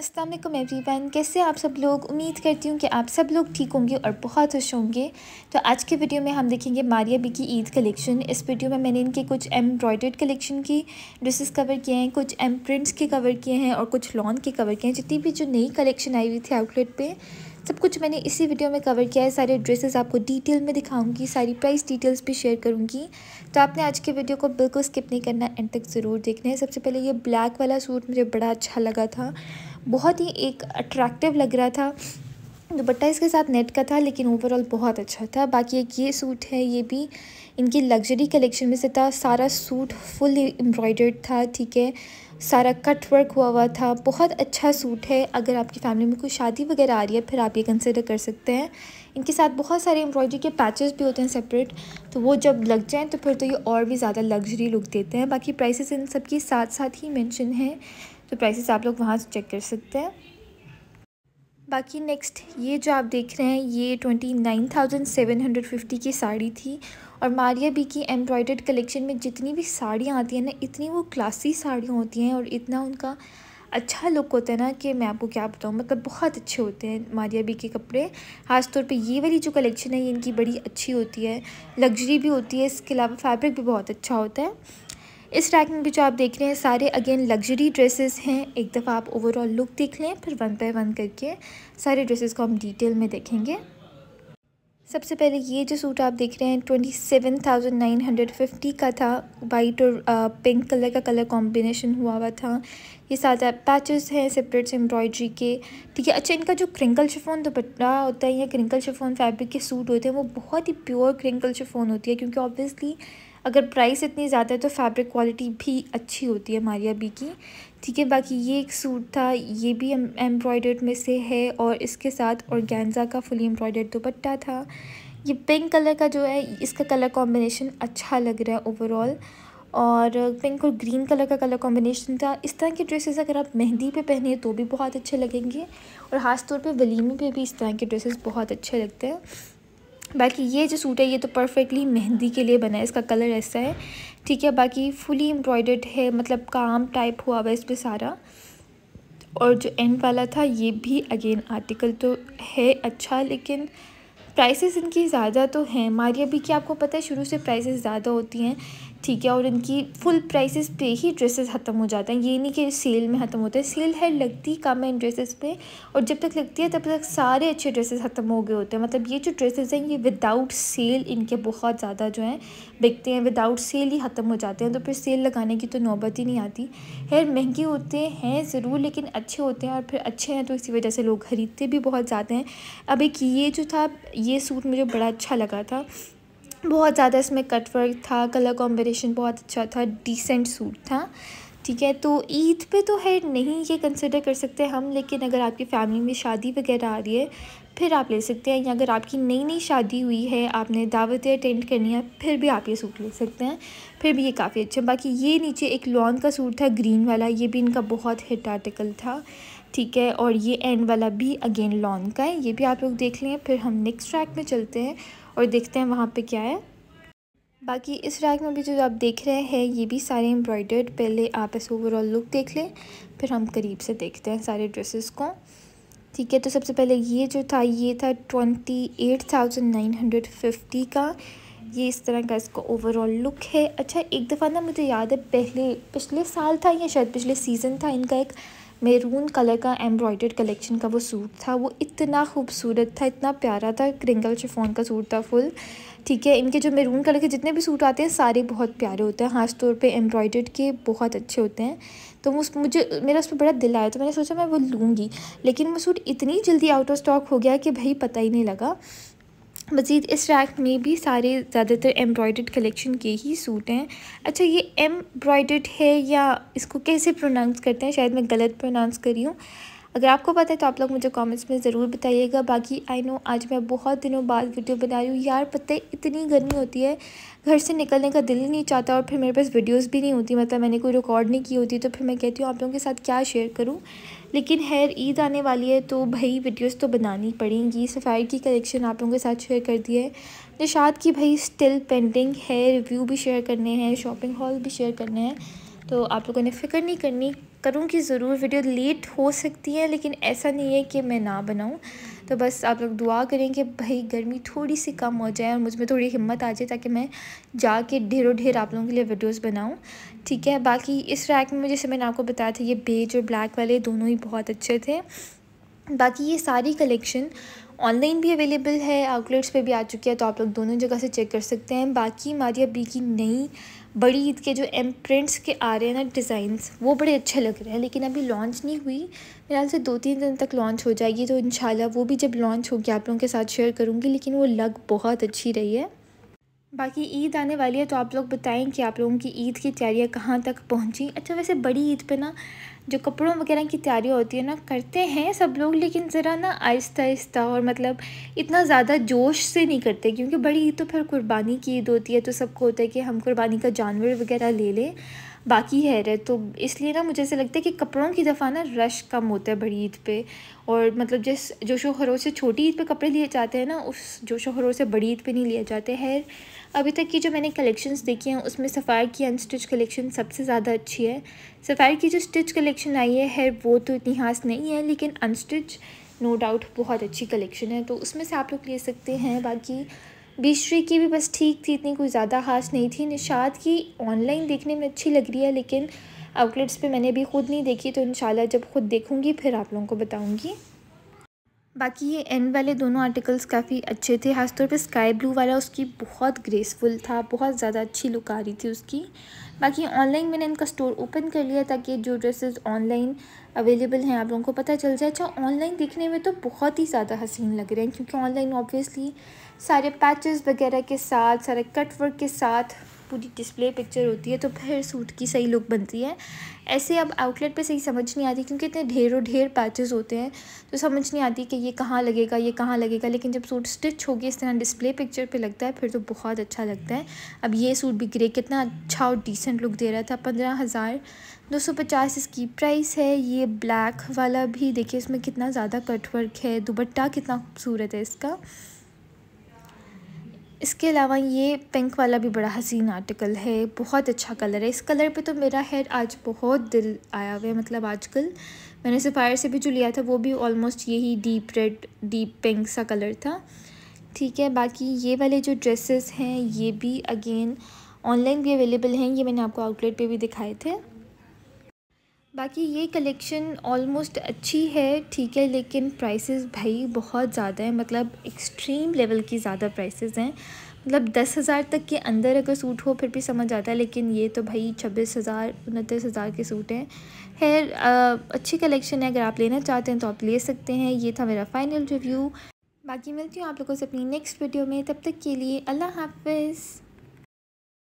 Aslam every one कैसे आप सब लोग उम्मीद करती हूँ कि आप सब लोग ठीक होंगे और बहुत खुश होंगे तो आज के वीडियो में हम देखेंगे मारिया बी की ईद कलेक्शन इस वीडियो में मैंने इनके कुछ एम्ब्रॉयडर्ड कलेक्शन की ड्रेसेस कवर किए हैं कुछ एम प्रिंट्स के कवर किए हैं और कुछ लॉन् के कवर किए हैं जितनी भी जो नई कलेक्शन आई हुई थी आउटलेट पर सब कुछ मैंने इसी वीडियो में कवर किया है सारे ड्रेसेस आपको डिटेल में दिखाऊंगी सारी प्राइस डिटेल्स भी शेयर करूंगी तो आपने आज के वीडियो को बिल्कुल स्किप नहीं करना एंड तक ज़रूर देखना है सबसे पहले ये ब्लैक वाला सूट मुझे बड़ा अच्छा लगा था बहुत ही एक अट्रैक्टिव लग रहा था दुपट्टा इसके साथ नेट का था लेकिन ओवरऑल बहुत अच्छा था बाकी एक ये सूट है ये भी इनकी लग्जरी कलेक्शन में से था सारा सूट फुल एम्ब्रॉयडर्ड था ठीक है सारा कट वर्क हुआ हुआ था बहुत अच्छा सूट है अगर आपकी फैमिली में कोई शादी वगैरह आ रही है फिर आप ये कंसिडर कर सकते हैं इनके साथ बहुत सारे एम्ब्रॉयडरी के पैचेस भी होते हैं सेपरेट तो वो जब लग जाएँ तो फिर तो ये और भी ज़्यादा लग्जरी लुक देते हैं बाकी प्राइसेस इन सब साथ साथ ही मेंशन है तो प्राइसेस आप लोग वहाँ से चेक कर सकते हैं बाकी नेक्स्ट ये जो आप देख रहे हैं ये twenty nine thousand seven hundred fifty की साड़ी थी और मारिया बी की एम्ब्रॉयडर्ड कलेक्शन में जितनी भी साड़ियाँ आती हैं ना इतनी वो क्लासी साड़ियाँ होती हैं और इतना उनका अच्छा लुक होता है ना कि मैं आपको क्या बताऊँ मतलब बहुत अच्छे होते हैं मारिया बी के कपड़े खासतौर पे ये वाली जो कलेक्शन है ये इनकी बड़ी अच्छी होती है लग्जरी भी होती है इसके अलावा फैब्रिक भी बहुत अच्छा होता है इस रैक में भी जो आप देख रहे हैं सारे अगेन लग्जरी ड्रेसेस हैं एक दफ़ा आप ओवरऑल लुक देख लें फिर वन बाय वन करके सारे ड्रेसेस को हम डिटेल में देखेंगे सबसे पहले ये जो सूट आप देख रहे हैं twenty seven thousand nine hundred fifty का था वाइट और पिंक कलर का कलर कॉम्बिनेशन हुआ हुआ था ये सारा पैचेस हैं सेपरेट एम्ब्रॉयडरी के ठीक है अच्छा इनका जो क्रिंकल शिफोन दुपट्टा होता है या क्रिंकल शिफोन फैब्रिक के सूट होते हैं वो बहुत ही प्योर क्रिंकल शिफोन होती है क्योंकि ऑब्वियसली अगर प्राइस इतनी ज़्यादा है तो फैब्रिक क्वालिटी भी अच्छी होती है मारिया बी की ठीक है बाकी ये एक सूट था ये भी एम्ब्रॉयडर्ड में से है और इसके साथ ऑर्गेन्जा का फुली एम्ब्रॉयडर्ड दुपट्टा था ये पिंक कलर का जो है इसका कलर कॉम्बिनेशन अच्छा लग रहा है ओवरऑल और पिंक और ग्रीन कलर का कलर कॉम्बिनेशन था इस तरह के ड्रेसेस अगर आप मेहंदी पे पहने तो भी बहुत अच्छे लगेंगे और ख़ास तौर पे वलीमी पे भी इस तरह के ड्रेसेस बहुत अच्छे लगते हैं बाकी ये जो सूट है ये तो परफेक्टली मेहंदी के लिए बना है इसका कलर ऐसा है ठीक है बाकी फुली एम्ब्रॉयडर्ड है मतलब काम टाइप हुआ हुआ है इस पर सारा और जो एंड वाला था ये भी अगेन आर्टिकल तो है अच्छा लेकिन प्राइसेस इनकी ज़्यादा तो हैं मारिया भी क्या आपको पता है शुरू से प्राइसेस ज़्यादा होती हैं ठीक है और इनकी फुल प्राइसेस पे ही ड्रेसेस ख़त्म हो जाते हैं ये नहीं कि सेल में ख़त्म होते हैं सेल है लगती कम है इन ड्रेसेस पे और जब तक लगती है तब तक सारे अच्छे ड्रेसेस ख़त्म हो गए होते हैं मतलब ये जो ड्रेसेस हैं ये विदाउट सेल इनके बहुत ज़्यादा जो हैं बिकते हैं विदाउट सेल ही ख़त्म हो जाते हैं तो फिर सेल लगाने की तो नौबत ही नहीं आती हेयर महंगे होते हैं ज़रूर लेकिन अच्छे होते हैं और फिर अच्छे हैं तो इसी वजह से लोग ख़रीदते भी बहुत ज़्यादा हैं अब एक ये जो था ये सूट मुझे बड़ा अच्छा लगा था बहुत ज़्यादा इसमें कटवर्क था कलर कॉम्बिनेशन बहुत अच्छा था डिसेंट सूट था ठीक है तो ईद पे तो है नहीं ये कंसिडर कर सकते हम लेकिन अगर आपकी फ़ैमिली में शादी वगैरह आ रही है फिर आप ले सकते हैं या अगर आपकी नई नई शादी हुई है आपने दावतें अटेंड करनी है फिर भी आप ये सूट ले सकते हैं फिर भी ये काफ़ी अच्छा बाकी ये नीचे एक लॉन्ग का सूट था ग्रीन वाला ये भी इनका बहुत हिट आर्टिकल था ठीक है और ये एंड वाला भी अगेन लॉन्ग का है ये भी आप लोग देख लें फिर हम नेक्स्ट ट्रैक में चलते हैं और देखते हैं वहाँ पे क्या है बाकी इस रैक में भी जो आप देख रहे हैं ये भी सारे एम्ब्रॉयडर्ड पहले आप ऐसे ओवरऑल लुक देख लें फिर हम करीब से देखते हैं सारे ड्रेसेस को ठीक है तो सबसे पहले ये जो था ये था twenty eight thousand nine hundred fifty का ये इस तरह का इसका ओवरऑल लुक है अच्छा एक दफ़ा ना मुझे याद है पहले पिछले साल था या शायद पिछले सीज़न था इनका एक मेरून कलर का एम्ब्रॉयडर्ड कलेक्शन का वो सूट था वो इतना खूबसूरत था इतना प्यारा था क्रिंगल शिफोन का सूट था फुल ठीक है इनके जो मेरून कलर के जितने भी सूट आते हैं सारे बहुत प्यारे होते हैं ख़ास तौर पे एम्ब्रॉयडर्ड के बहुत अच्छे होते हैं तो उस मुझे मेरा उस पर बड़ा दिल आया तो मैंने सोचा मैं वो लूँगी लेकिन वो सूट इतनी जल्दी आउट ऑफ स्टॉक हो गया कि भाई पता ही नहीं लगा मज़ीद इस रैक में भी सारे ज़्यादातर एम्ब्रॉयड कलेक्शन के ही सूट हैं अच्छा ये एम्ब्रॉयड है या इसको कैसे प्रोनाउंस करते हैं शायद मैं गलत प्रोनाउंस करी हूँ अगर आपको पता है तो आप लोग मुझे कमेंट्स में ज़रूर बताइएगा बाकी आई नो आज मैं बहुत दिनों बाद वीडियो बना रही हूँ यार पता है इतनी गर्मी होती है घर से निकलने का दिल नहीं चाहता और फिर मेरे पास वीडियोस भी नहीं होती मतलब मैंने कोई रिकॉर्ड नहीं की होती तो फिर मैं कहती हूँ आप लोगों के साथ क्या शेयर करूँ लेकिन खैर ईद आने वाली है तो भाई वीडियोस तो बनानी पड़ेंगी सफ़ायर की कलेक्शन आप लोगों के साथ शेयर कर दी है निशाद की भाई स्टिल पेंडिंग है रिव्यू भी शेयर करने हैं शॉपिंग हॉल भी शेयर करने हैं तो आप लोगों ने फ़िक्र नहीं करनी करूँगी ज़रूर वीडियो लेट हो सकती है लेकिन ऐसा नहीं है कि मैं ना बनाऊँ तो बस आप लोग दुआ करें कि भाई गर्मी थोड़ी सी कम हो जाए और मुझ में थोड़ी हिम्मत आ जाए ताकि मैं जाके ढेरों ढेर आप लोगों के लिए वीडियोस बनाऊँ ठीक है बाकी इस रैक में जैसे मैंने आपको बताया था ये बेज और ब्लैक वाले दोनों ही बहुत अच्छे थे बाकी ये सारी कलेक्शन ऑनलाइन भी अवेलेबल है आउटलेट्स पर भी आ चुकी है तो आप लोग दोनों जगह से चेक कर सकते हैं बाकी मारिया बी की नई बड़ी ईद के जो एम प्रिंट्स के आ रहे हैं ना डिज़ाइंस वो बड़े अच्छे लग रहे हैं लेकिन अभी लॉन्च नहीं हुई मेरे ख्याल से दो तीन दिन तक लॉन्च हो जाएगी तो इन वो भी जब लॉन्च होगी आप लोगों के साथ शेयर करूँगी लेकिन वो लग बहुत अच्छी रही है बाकी ईद आने वाली है तो आप लोग बताएं कि आप लोगों की ईद की तैयारियां कहाँ तक पहुँची अच्छा वैसे बड़ी ईद पे ना जो कपड़ों वगैरह की तैयारी होती है ना करते हैं सब लोग लेकिन ज़रा ना आहिस्ता आहिस्ता और मतलब इतना ज़्यादा जोश से नहीं करते क्योंकि बड़ी ईद तो फिर कुर्बानी की ईद होती है तो सबको होता है कि हम कुर्बानी का जानवर वगैरह ले लें बाकी है तो इसलिए ना मुझे ऐसा लगता है कि कपड़ों की दफ़ा ना रश कम होता है बड़ी ईद पर और मतलब जिस जोशो खरोश से छोटी ईद पर कपड़े लिए जाते हैं ना उस जोशो खरोश से बड़ी ईद पर नहीं लिए जाते हैं अभी तक की जो मैंने कलेक्शंस देखी हैं उसमें सफ़ायर की अनस्टिच कलेक्शन सबसे ज़्यादा अच्छी है सफ़ायर की जो स्टिच कलेक्शन आई है हेयर वो तो इतनी खास नहीं है लेकिन अनस्टिच नो डाउट बहुत अच्छी कलेक्शन है तो उसमें से आप लोग ले सकते हैं बाकी बिश्री की भी बस ठीक थी इतनी कोई ज़्यादा खास नहीं थी निषाद की ऑनलाइन देखने में अच्छी लग रही है लेकिन आउटलेट्स पे मैंने अभी ख़ुद नहीं देखी तो इन जब ख़ुद देखूँगी फिर आप लोगों को बताऊँगी बाकी ये एंड वाले दोनों आर्टिकल्स काफ़ी अच्छे थे खासतौर पे स्काई ब्लू वाला उसकी बहुत ग्रेसफुल था बहुत ज़्यादा अच्छी लुक आ रही थी उसकी बाकी ऑनलाइन मैंने इनका स्टोर ओपन कर लिया ताकि जो ड्रेसेस ऑनलाइन अवेलेबल हैं आप लोगों को पता चल जाए अच्छा ऑनलाइन दिखने में तो बहुत ही ज़्यादा हसीन लग रहे हैं क्योंकि ऑनलाइन ऑब्वियसली सारे पैचेस वगैरह के साथ सारे कट वर्क के साथ पूरी डिस्प्ले पिक्चर होती है तो फिर सूट की सही लुक बनती है ऐसे अब आउटलेट पे सही समझ नहीं आती क्योंकि इतने ढेरों ढेर पैचेस होते हैं तो समझ नहीं आती कि ये कहाँ लगेगा ये कहाँ लगेगा लेकिन जब सूट स्टिच होगी इस तरह डिस्प्ले पिक्चर पे लगता है फिर तो बहुत अच्छा लगता है अब ये सूट भी ग्रे कितना अच्छा और डिसेंट लुक दे रहा था पंद्रह हज़ार दो सौ पचास इसकी प्राइस है ये ब्लैक वाला भी देखिए इसमें कितना ज़्यादा कटवर्क है दुबट्टा कितना खूबसूरत है इसका इसके अलावा ये पिंक वाला भी बड़ा हसीन आर्टिकल है बहुत अच्छा कलर है इस कलर पे तो मेरा हेयर आज बहुत दिल आया हुआ है मतलब आजकल मैंने सफ़ायर से भी जो लिया था वो भी ऑलमोस्ट यही डीप रेड डीप पिंक सा कलर था ठीक है बाकी ये वाले जो ड्रेसेस हैं ये भी अगेन ऑनलाइन भी अवेलेबल हैं ये मैंने आपको आउटलेट पर भी दिखाए थे बाकी ये कलेक्शन ऑलमोस्ट अच्छी है ठीक है लेकिन प्राइसेस भाई बहुत ज़्यादा है मतलब एक्सट्रीम लेवल की ज़्यादा प्राइसेस हैं मतलब दस हज़ार तक के अंदर अगर सूट हो फिर भी समझ आता है लेकिन ये तो भाई छब्बीस हज़ार उनतीस हज़ार के सूट हैं खैर अच्छी कलेक्शन है अगर आप लेना चाहते हैं तो आप ले सकते हैं ये था मेरा फ़ाइनल रिव्यू बाकी मिलती हूँ आप लोगों से अपनी नेक्स्ट वीडियो में तब तक के लिए अल्लाह हाफिज़